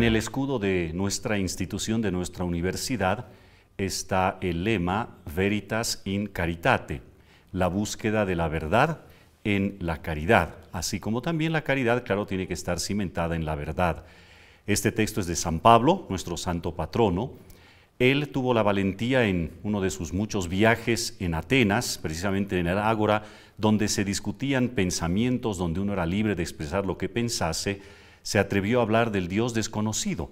En el escudo de nuestra institución, de nuestra universidad, está el lema Veritas in Caritate, la búsqueda de la verdad en la caridad, así como también la caridad, claro, tiene que estar cimentada en la verdad. Este texto es de San Pablo, nuestro santo patrono. Él tuvo la valentía en uno de sus muchos viajes en Atenas, precisamente en el Ágora, donde se discutían pensamientos, donde uno era libre de expresar lo que pensase, se atrevió a hablar del Dios desconocido,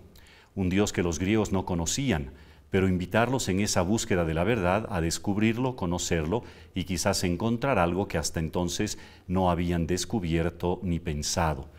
un Dios que los griegos no conocían, pero invitarlos en esa búsqueda de la verdad a descubrirlo, conocerlo y quizás encontrar algo que hasta entonces no habían descubierto ni pensado.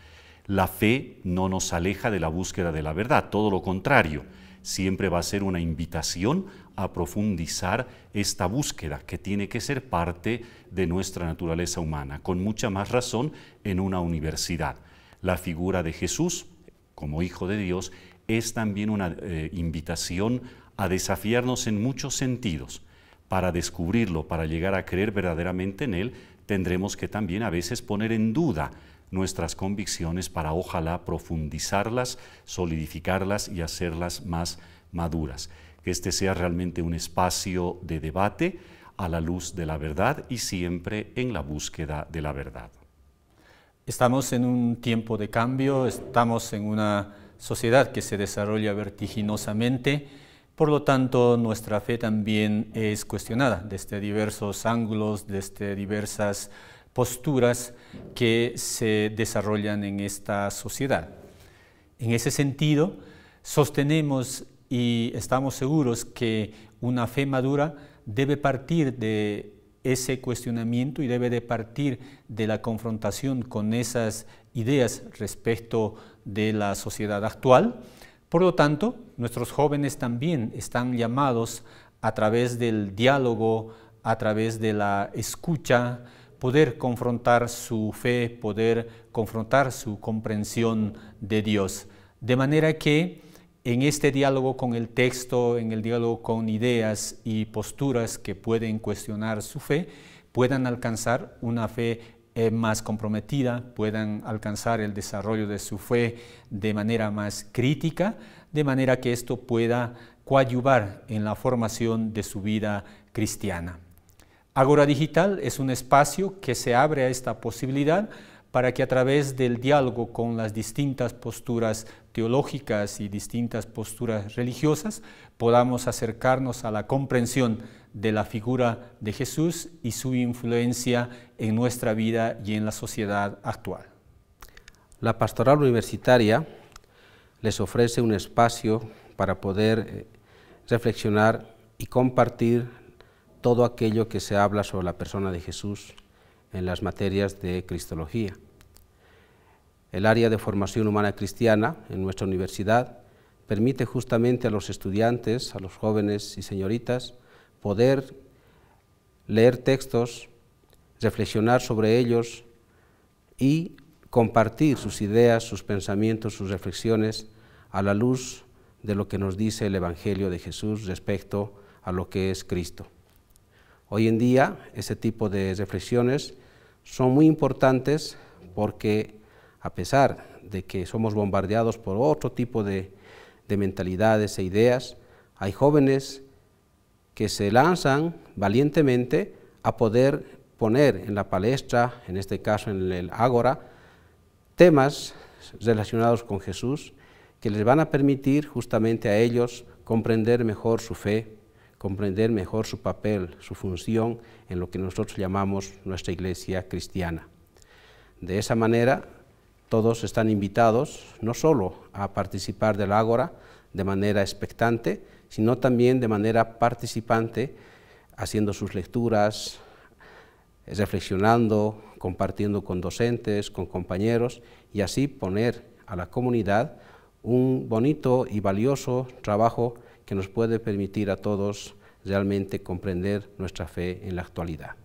La fe no nos aleja de la búsqueda de la verdad, todo lo contrario, siempre va a ser una invitación a profundizar esta búsqueda que tiene que ser parte de nuestra naturaleza humana, con mucha más razón en una universidad. La figura de Jesús como Hijo de Dios es también una eh, invitación a desafiarnos en muchos sentidos. Para descubrirlo, para llegar a creer verdaderamente en Él, tendremos que también a veces poner en duda nuestras convicciones para ojalá profundizarlas, solidificarlas y hacerlas más maduras. Que este sea realmente un espacio de debate a la luz de la verdad y siempre en la búsqueda de la verdad. Estamos en un tiempo de cambio, estamos en una sociedad que se desarrolla vertiginosamente, por lo tanto nuestra fe también es cuestionada desde diversos ángulos, desde diversas posturas que se desarrollan en esta sociedad. En ese sentido, sostenemos y estamos seguros que una fe madura debe partir de ese cuestionamiento y debe de partir de la confrontación con esas ideas respecto de la sociedad actual. Por lo tanto, nuestros jóvenes también están llamados a través del diálogo, a través de la escucha, poder confrontar su fe, poder confrontar su comprensión de Dios. De manera que en este diálogo con el texto, en el diálogo con ideas y posturas que pueden cuestionar su fe, puedan alcanzar una fe eh, más comprometida, puedan alcanzar el desarrollo de su fe de manera más crítica, de manera que esto pueda coadyuvar en la formación de su vida cristiana. Agora Digital es un espacio que se abre a esta posibilidad para que a través del diálogo con las distintas posturas teológicas y distintas posturas religiosas podamos acercarnos a la comprensión de la figura de Jesús y su influencia en nuestra vida y en la sociedad actual. La pastoral universitaria les ofrece un espacio para poder eh, reflexionar y compartir todo aquello que se habla sobre la persona de Jesús en las materias de Cristología. El área de formación humana cristiana en nuestra universidad permite justamente a los estudiantes, a los jóvenes y señoritas, poder leer textos, reflexionar sobre ellos y compartir sus ideas, sus pensamientos, sus reflexiones a la luz de lo que nos dice el Evangelio de Jesús respecto a lo que es Cristo. Hoy en día ese tipo de reflexiones son muy importantes porque a pesar de que somos bombardeados por otro tipo de, de mentalidades e ideas, hay jóvenes que se lanzan valientemente a poder poner en la palestra, en este caso en el Ágora, temas relacionados con Jesús que les van a permitir justamente a ellos comprender mejor su fe, comprender mejor su papel, su función en lo que nosotros llamamos nuestra iglesia cristiana. De esa manera, todos están invitados no solo a participar del ágora de manera expectante, sino también de manera participante, haciendo sus lecturas, reflexionando, compartiendo con docentes, con compañeros y así poner a la comunidad un bonito y valioso trabajo que nos puede permitir a todos realmente comprender nuestra fe en la actualidad.